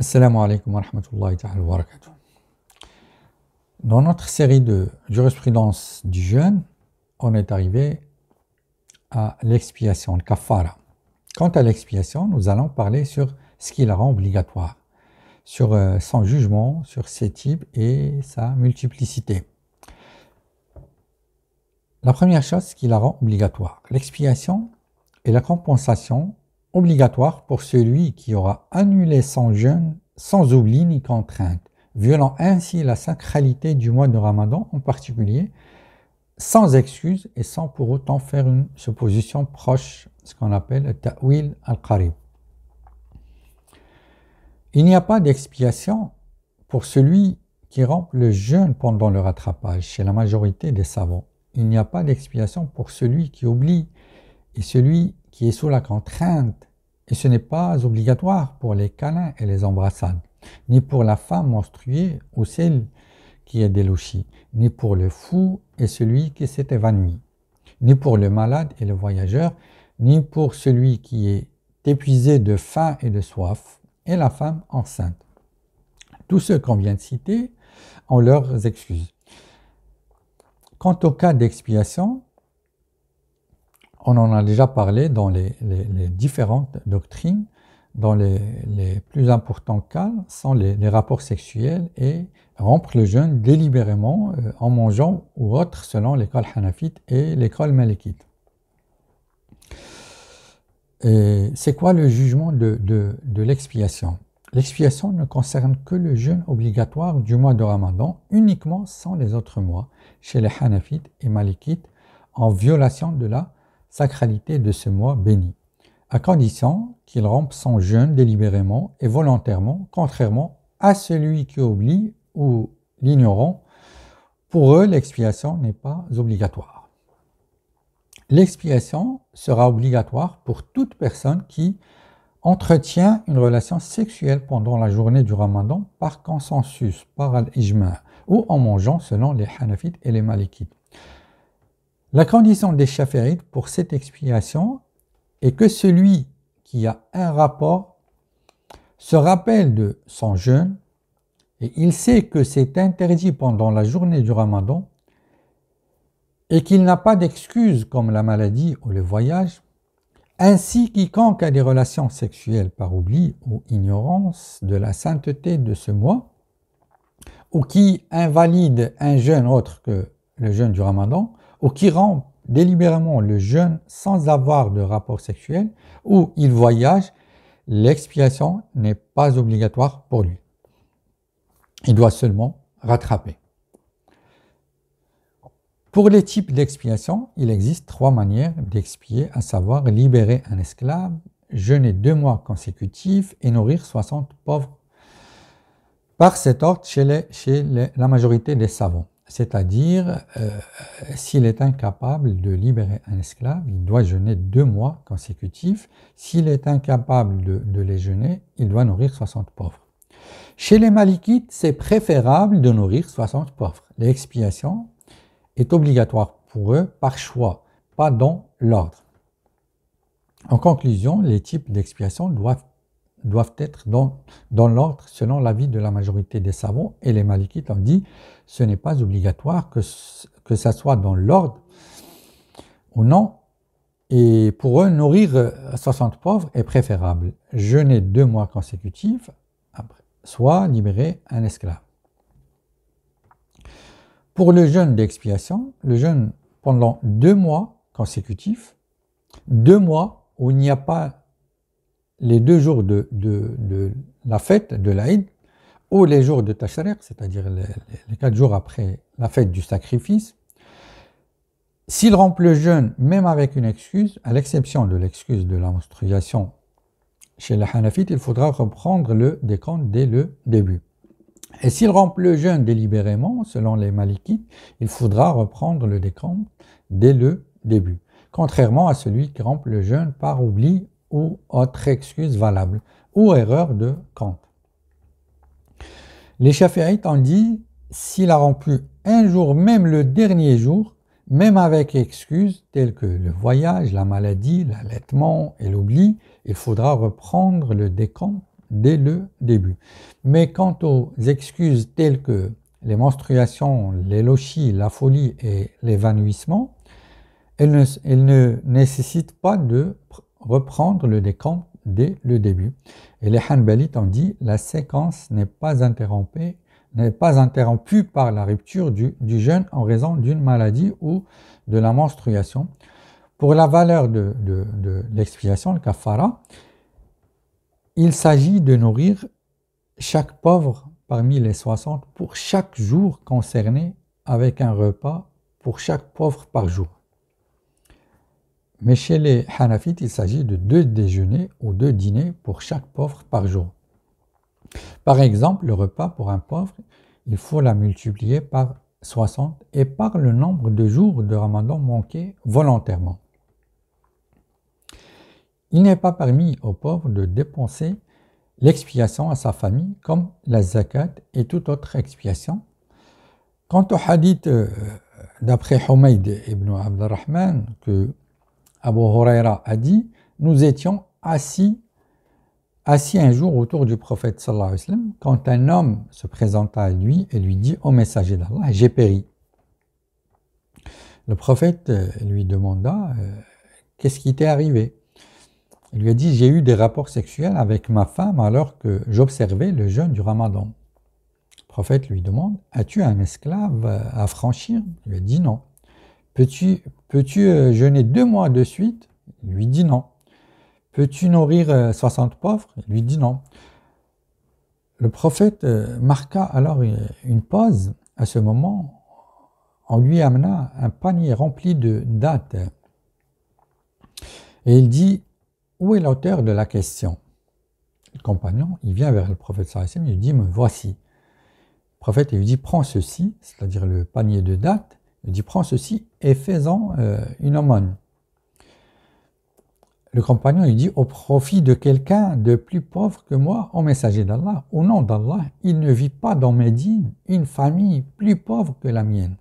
Assalamu alaikum wa rahmatullahi wa Dans notre série de jurisprudence du jeûne, on est arrivé à l'expiation, le kafara. Quant à l'expiation, nous allons parler sur ce qui la rend obligatoire, sur euh, son jugement, sur ses types et sa multiplicité. La première chose qui la rend obligatoire, l'expiation et la compensation obligatoire pour celui qui aura annulé son jeûne sans oubli ni contrainte, violant ainsi la sacralité du mois de Ramadan en particulier, sans excuse et sans pour autant faire une supposition proche, ce qu'on appelle le ta'wil al-qarib. Il n'y a pas d'expiation pour celui qui rampe le jeûne pendant le rattrapage chez la majorité des savants. Il n'y a pas d'expiation pour celui qui oublie et celui est sous la contrainte, et ce n'est pas obligatoire pour les câlins et les embrassades, ni pour la femme menstruée ou celle qui est délouchie, ni pour le fou et celui qui s'est évanoui, ni pour le malade et le voyageur, ni pour celui qui est épuisé de faim et de soif, et la femme enceinte. Tous ceux qu'on vient de citer ont leurs excuses. Quant au cas d'expiation, on en a déjà parlé dans les, différentes doctrines. Dans les, plus importants cas sont les, rapports sexuels et rompre le jeûne délibérément euh, en mangeant ou autre selon l'école hanafite et l'école malikite. C'est quoi le jugement de, de l'expiation L'expiation ne concerne que le jeûne obligatoire du mois de Ramadan, uniquement sans les autres mois, chez les Hanafites et Malikites, en violation de la sacralité de ce mois béni, à condition qu'il rompe son jeûne délibérément et volontairement, contrairement à celui qui oublie ou l'ignorant. Pour eux, l'expiation n'est pas obligatoire. L'expiation sera obligatoire pour toute personne qui entretient une relation sexuelle pendant la journée du ramadan par consensus, par al-ijma, ou en mangeant selon les Hanafites et les Malikites. La condition des chaférides pour cette explication est que celui qui a un rapport se rappelle de son jeûne et il sait que c'est interdit pendant la journée du ramadan et qu'il n'a pas d'excuses comme la maladie ou le voyage, ainsi quiconque a des relations sexuelles par oubli ou ignorance de la sainteté de ce mois, ou qui invalide un jeûne autre que le jeûne du ramadan, ou qui rend délibérément le jeune sans avoir de rapport sexuel ou il voyage, l'expiation n'est pas obligatoire pour lui. Il doit seulement rattraper. Pour les types d'expiation, il existe trois manières d'expier, à savoir libérer un esclave, jeûner deux mois consécutifs et nourrir 60 pauvres. Par cet ordre, chez, la majorité des savants. C'est-à-dire, euh, s'il est incapable de libérer un esclave, il doit jeûner deux mois consécutifs. S'il est incapable de, de, les jeûner, il doit nourrir 60 pauvres. Chez les Malikites, c'est préférable de nourrir 60 pauvres. L'expiation est obligatoire pour eux par choix, pas dans l'ordre. En conclusion, les types d'expiation doivent doivent être dans, dans l'ordre selon l'avis de la majorité des savants et les malikites ont dit ce n'est pas obligatoire que, que ça soit dans l'ordre ou non et pour eux nourrir 60 pauvres est préférable jeûner deux mois consécutifs soit libérer un esclave. Pour le jeûne d'expiation, le jeûne pendant deux mois consécutifs, deux mois où il n'y a pas les deux jours de, la fête de l'Aïd ou les jours de Tachariq, c'est-à-dire les, quatre jours après la fête du sacrifice, s'il rompt le jeûne, même avec une excuse, à l'exception de l'excuse de la chez les Hanafites, il faudra reprendre le décompte dès le début. Et s'il rompt le jeûne délibérément, selon les Malikites, il faudra reprendre le décompte dès le début, contrairement à celui qui rompt le jeûne par oubli ou autre excuse valable ou erreur de compte. Les chafi'ites ont dit s'il a rompu un jour, même le dernier jour, même avec excuses telles que le voyage, la maladie, l'allaitement et l'oubli, il faudra reprendre le décompte dès le début. Mais quant aux excuses telles que les menstruations, les lochis, la folie et l'évanouissement, elles ne nécessitent pas de reprendre le décompte dès le début. Et les Hanbalites ont dit la séquence n'est pas interrompue, n'est pas interrompue par la rupture du, jeûne en raison d'une maladie ou de la menstruation. Pour la valeur de, de, de l'expiation, le kafara, il s'agit de nourrir chaque pauvre parmi les 60 pour chaque jour concerné avec un repas pour chaque pauvre par jour. Mais chez les Hanafites, il s'agit de deux déjeuners ou deux dîners pour chaque pauvre par jour. Par exemple, le repas pour un pauvre, il faut la multiplier par 60 et par le nombre de jours de ramadan manqués volontairement. Il n'est pas permis aux pauvres de dépenser l'expiation à sa famille comme la zakat et toute autre expiation. Quant au hadith euh, d'après Humayd ibn Abdurrahman que Abu Huraira a dit Nous étions assis, assis un jour autour du prophète sallallahu alayhi wa sallam, quand un homme se présenta à lui et lui dit Ô messager d'Allah, j'ai péri. Le prophète euh, lui demanda euh, Qu'est-ce qui t'est arrivé Il lui a dit J'ai eu des rapports sexuels avec ma femme alors que j'observais le jeûne du ramadan. Le prophète lui demande As-tu un esclave à franchir Il lui a dit Non. Peux-tu euh, jeûner deux mois de suite Il lui dit non. Peux-tu nourrir 60 euh, pauvres Il lui dit non. Le prophète euh, marqua alors une pause. À ce moment, on lui amena un panier rempli de dates. Et il dit, où est l'auteur de la question Le compagnon, il vient vers le prophète Sarasim, et lui dit, me voici. Le prophète lui dit, prends ceci, c'est-à-dire le panier de dates, il dit prends ceci et fais euh, une aumône. Le compagnon lui dit au profit de quelqu'un de plus pauvre que moi, au messager d'Allah, au nom d'Allah, il ne vit pas dans Médine une famille plus pauvre que la mienne.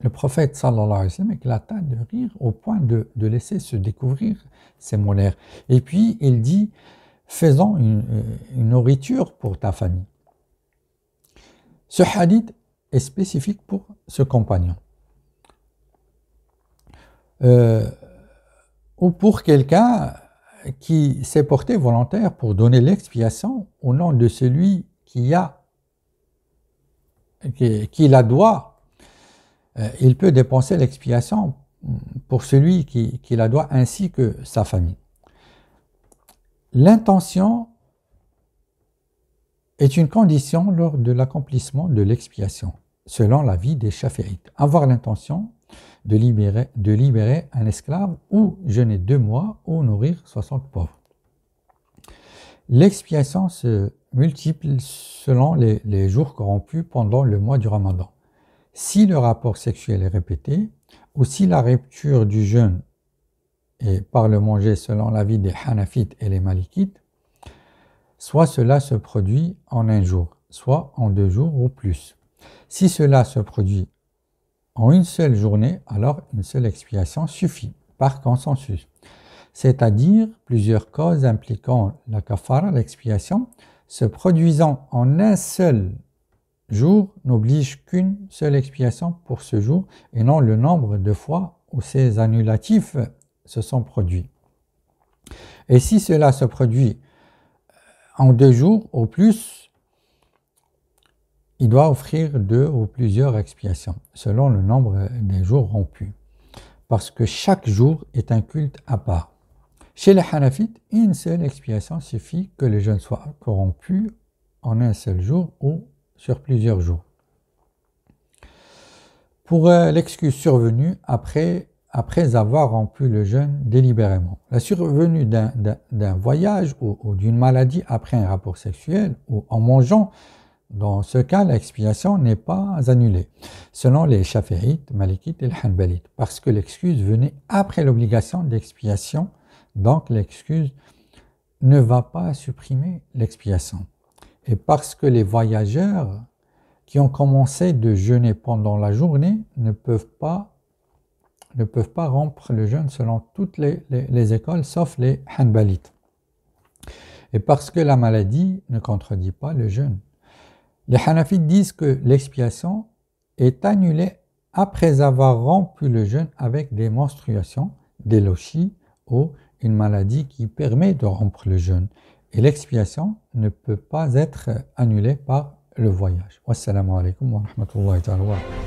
Le prophète sallallahu alayhi wa sallam éclata de rire au point de, laisser se découvrir ses molaires. Et puis il dit faisons une, euh, une nourriture pour ta famille. Ce hadith spécifique pour ce compagnon. Euh, ou pour quelqu'un qui s'est porté volontaire pour donner l'expiation au nom de celui qui, a, qui, la doit, euh, il peut dépenser l'expiation pour celui qui la doit ainsi que sa famille. L'intention est une condition lors de l'accomplissement de l'expiation selon vie des chaférites. Avoir l'intention de libérer, un esclave ou jeûner deux mois ou nourrir 60 pauvres. L'expiation se multiplie selon les, jours corrompus pendant le mois du ramadan. Si le rapport sexuel est répété, ou si la rupture du jeûne est par le manger selon la vie des Hanafites et les Malikites, soit cela se produit en un jour, soit en deux jours ou plus. Si cela se produit en une seule journée, alors une seule expiation suffit, par consensus. C'est-à-dire plusieurs causes impliquant la kafara, l'expiation, se produisant en un seul jour n'oblige qu'une seule expiation pour ce jour et non le nombre de fois où ces annulatifs se sont produits. Et si cela se produit en deux jours au plus, il doit offrir deux ou plusieurs expiations, selon le nombre des jours rompus, parce que chaque jour est un culte à part. Chez les Hanafites, une seule expiation suffit que le jeûne soit corrompu en un seul jour ou sur plusieurs jours. Pour euh, l'excuse survenue après, après avoir rompu le jeûne délibérément, la survenue d'un voyage ou d'une maladie après un rapport sexuel ou en mangeant dans ce cas, l'expiation n'est pas annulée, selon les Chaférites, Malikites et les Hanbalites, parce que l'excuse venait après l'obligation d'expiation, donc l'excuse ne va pas supprimer l'expiation. Et parce que les voyageurs qui ont commencé de jeûner pendant la journée ne peuvent pas, rompre le jeûne selon toutes les écoles, sauf les Hanbalites. Et parce que la maladie ne contredit pas le jeûne. Les Hanafites disent que l'expiation est annulée après avoir rompu le jeûne avec des menstruations, des lochis ou une maladie qui permet de rompre le jeûne. Et l'expiation ne peut pas être annulée par le voyage. wa